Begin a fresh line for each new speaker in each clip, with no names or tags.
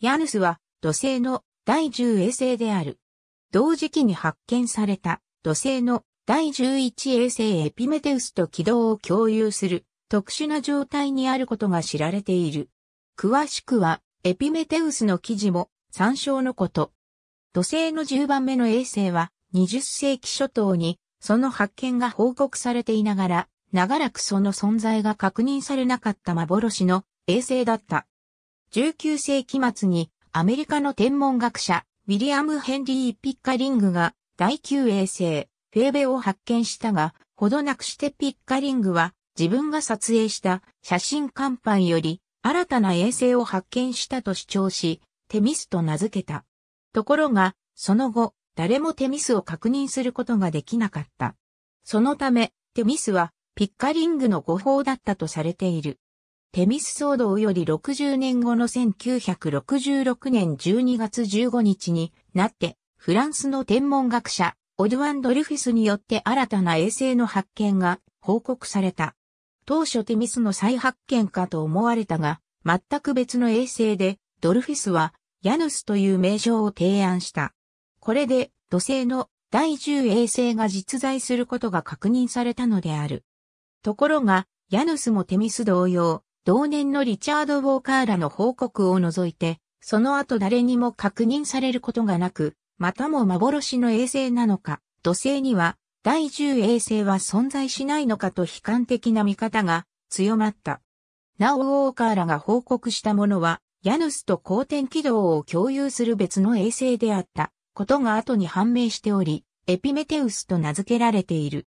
ヤヌスは土星の第10衛星である。同時期に発見された土星の第11衛星エピメテウスと軌道を共有する特殊な状態にあることが知られている。詳しくはエピメテウスの記事も参照のこと。土星の10番目の衛星は20世紀初頭にその発見が報告されていながら長らくその存在が確認されなかった幻の衛星だった。19世紀末にアメリカの天文学者、ウィリアム・ヘンリー・ピッカリングが第9衛星、フェーベを発見したが、ほどなくしてピッカリングは自分が撮影した写真乾板より新たな衛星を発見したと主張し、テミスと名付けた。ところが、その後、誰もテミスを確認することができなかった。そのため、テミスはピッカリングの誤報だったとされている。テミス騒動より60年後の1966年12月15日になって、フランスの天文学者、オドワン・ドリフィスによって新たな衛星の発見が報告された。当初テミスの再発見かと思われたが、全く別の衛星で、ドルフィスは、ヤヌスという名称を提案した。これで、土星の第10衛星が実在することが確認されたのである。ところが、ヤヌスもテミス同様、同年のリチャード・ウォーカーらの報告を除いて、その後誰にも確認されることがなく、またも幻の衛星なのか、土星には第10衛星は存在しないのかと悲観的な見方が強まった。なおウォーカーらが報告したものは、ヤヌスと公転軌道を共有する別の衛星であったことが後に判明しており、エピメテウスと名付けられている。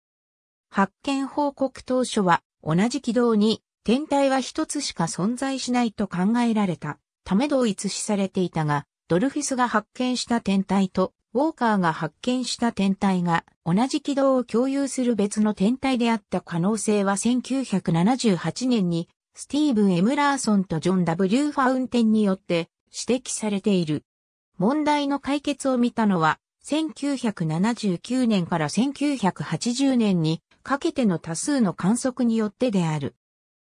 発見報告当初は同じ軌道に天体は一つしか存在しないと考えられたため同一視されていたが、ドルフィスが発見した天体とウォーカーが発見した天体が同じ軌道を共有する別の天体であった可能性は1978年にスティーブン・エムラーソンとジョン・ W・ ファウンテンによって指摘されている。問題の解決を見たのは1979年から1980年にかけての多数の観測によってである。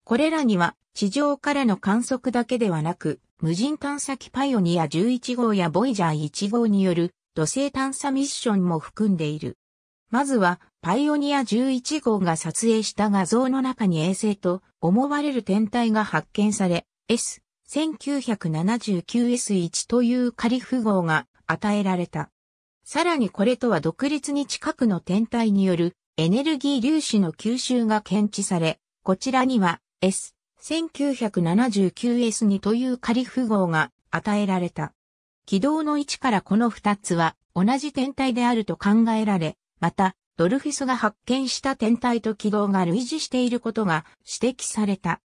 これらには地上からの観測だけではなく、無人探査機パイオニア11号やボイジャー1号による土星探査ミッションも含んでいる。まずは、パイオニア11号が撮影した画像の中に衛星と思われる天体が発見され、S、1979S1 という仮符号が与えられた。さらにこれとは独立に近くの天体によるエネルギー粒子の吸収が検知され、こちらには S、1979S にという仮符号が与えられた。軌道の位置からこの二つは同じ天体であると考えられ、また、ドルフィスが発見した天体と軌道が類似していることが指摘された。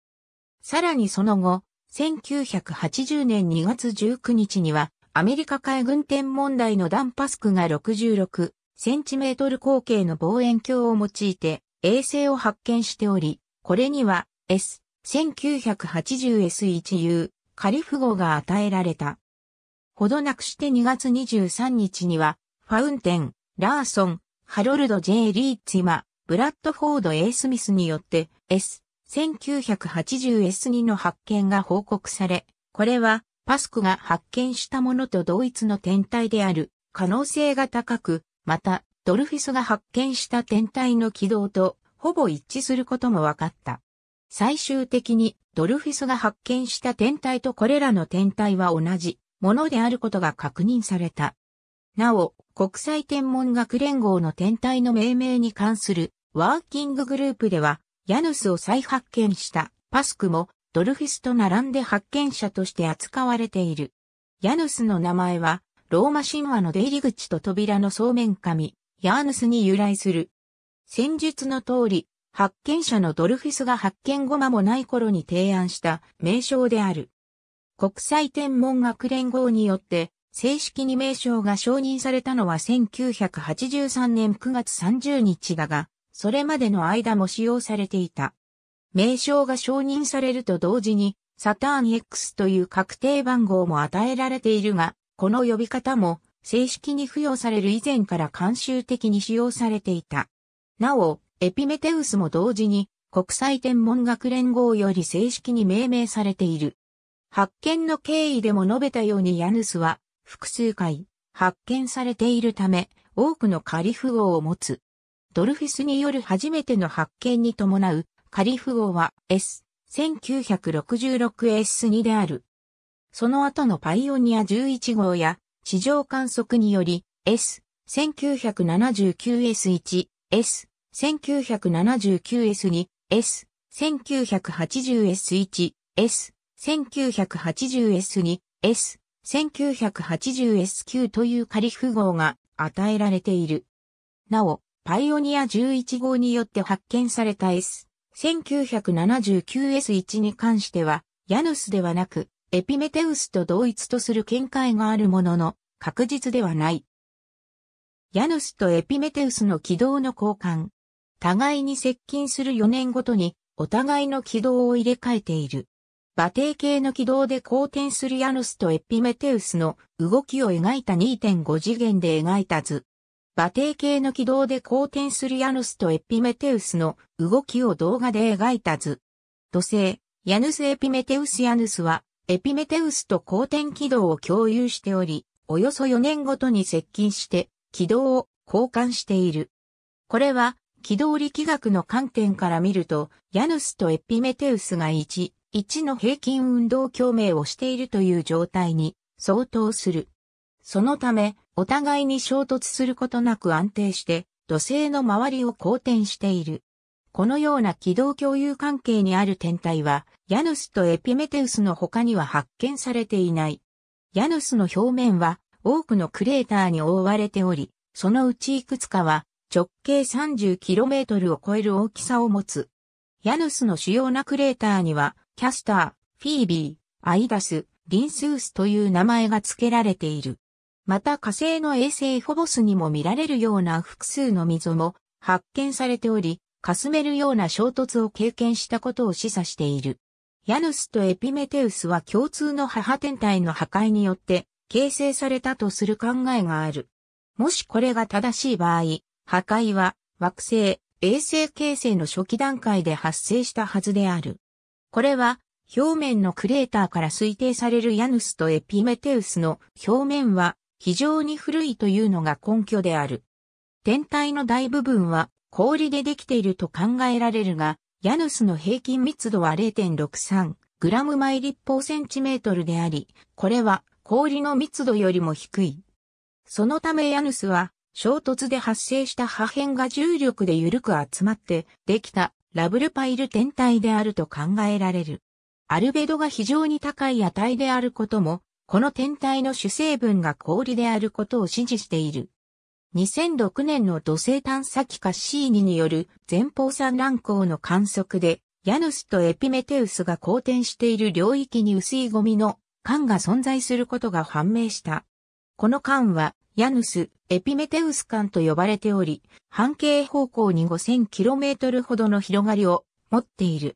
さらにその後、1980年2月19日には、アメリカ海軍天文台のダンパスクが66センチメートル口径の望遠鏡を用いて衛星を発見しており、これには S、1980S1U、カリフ号が与えられた。ほどなくして2月23日には、ファウンテン、ラーソン、ハロルド・ J・ リーツマ、ブラッドフォード・ A・ スミスによって S、1980S2 の発見が報告され、これはパスクが発見したものと同一の天体である可能性が高く、またドルフィスが発見した天体の軌道とほぼ一致することも分かった。最終的にドルフィスが発見した天体とこれらの天体は同じものであることが確認された。なお、国際天文学連合の天体の命名に関するワーキンググループでは、ヤヌスを再発見したパスクもドルフィスと並んで発見者として扱われている。ヤヌスの名前は、ローマ神話の出入り口と扉の総面神、ヤーヌスに由来する。戦術の通り、発見者のドルフィスが発見後間もない頃に提案した名称である。国際天文学連合によって正式に名称が承認されたのは1983年9月30日だが、それまでの間も使用されていた。名称が承認されると同時に、サターン X という確定番号も与えられているが、この呼び方も正式に付与される以前から慣習的に使用されていた。なお、エピメテウスも同時に国際天文学連合より正式に命名されている。発見の経緯でも述べたようにヤヌスは複数回発見されているため多くのカリフ号を持つ。ドルフィスによる初めての発見に伴うカリフ号は S1966S2 である。その後のパイオニア11号や地上観測により S1979S1、S 1979S2、S、1980S1、S、1980S2、S、1980S9 という仮符号が与えられている。なお、パイオニア11号によって発見された S、1979S1 に関しては、ヤヌスではなく、エピメテウスと同一とする見解があるものの、確実ではない。ヤヌスとエピメテウスの軌道の交換、互いに接近する4年ごとに、お互いの軌道を入れ替えている。馬蹄形の軌道で交転するヤヌスとエピメテウスの動きを描いた2.5次元で描いた図。馬蹄形の軌道で交転するヤヌスとエピメテウスの動きを動画で描いた図。土星、ヤヌスエピメテウスヤヌスは、エピメテウスと交転軌道を共有しており、およそ4年ごとに接近して、軌道を交換している。これは、機動力学の観点から見ると、ヤヌスとエピメテウスが1、1の平均運動共鳴をしているという状態に相当する。そのため、お互いに衝突することなく安定して、土星の周りを公転している。このような軌道共有関係にある天体は、ヤヌスとエピメテウスの他には発見されていない。ヤヌスの表面は多くのクレーターに覆われており、そのうちいくつかは直径 30km を超える大きさを持つ。ヤヌスの主要なクレーターには、キャスター、フィービー、アイダス、リンスースという名前が付けられている。また火星の衛星フォボスにも見られるような複数の溝も発見されており、かすめるような衝突を経験したことを示唆している。ヤヌスとエピメテウスは共通の母天体の破壊によって形成されたとする考えがある。もしこれが正しい場合、破壊は惑星、衛星形成の初期段階で発生したはずである。これは表面のクレーターから推定されるヤヌスとエピメテウスの表面は非常に古いというのが根拠である。天体の大部分は氷でできていると考えられるが、ヤヌスの平均密度は0.63グラム毎立方センチメートルであり、これは氷の密度よりも低い。そのためヤヌスは衝突で発生した破片が重力で緩く集まってできたラブルパイル天体であると考えられる。アルベドが非常に高い値であることも、この天体の主成分が氷であることを支持している。2006年の土星探査機カシーニによる前方産卵光の観測で、ヤヌスとエピメテウスが交転している領域に薄いゴミの缶が存在することが判明した。この缶はヤヌス、エピメテウス間と呼ばれており、半径方向に 5000km ほどの広がりを持っている。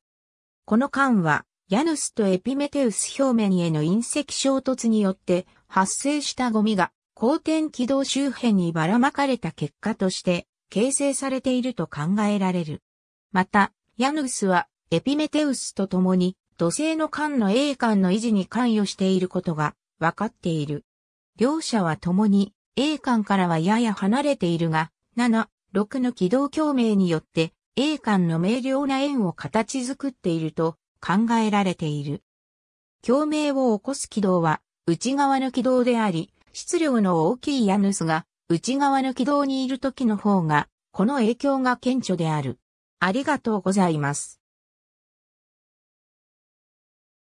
この間は、ヤヌスとエピメテウス表面への隕石衝突によって発生したゴミが光転軌道周辺にばらまかれた結果として形成されていると考えられる。また、ヤヌスはエピメテウスと共に土星の間の A 間の維持に関与していることが分かっている。両者は共に A 間からはやや離れているが、7、6の軌道共鳴によって A 間の明瞭な円を形作っていると考えられている。共鳴を起こす軌道は内側の軌道であり、質量の大きいヤヌスが内側の軌道にいる時の方が、この影響が顕著である。ありがとうございます。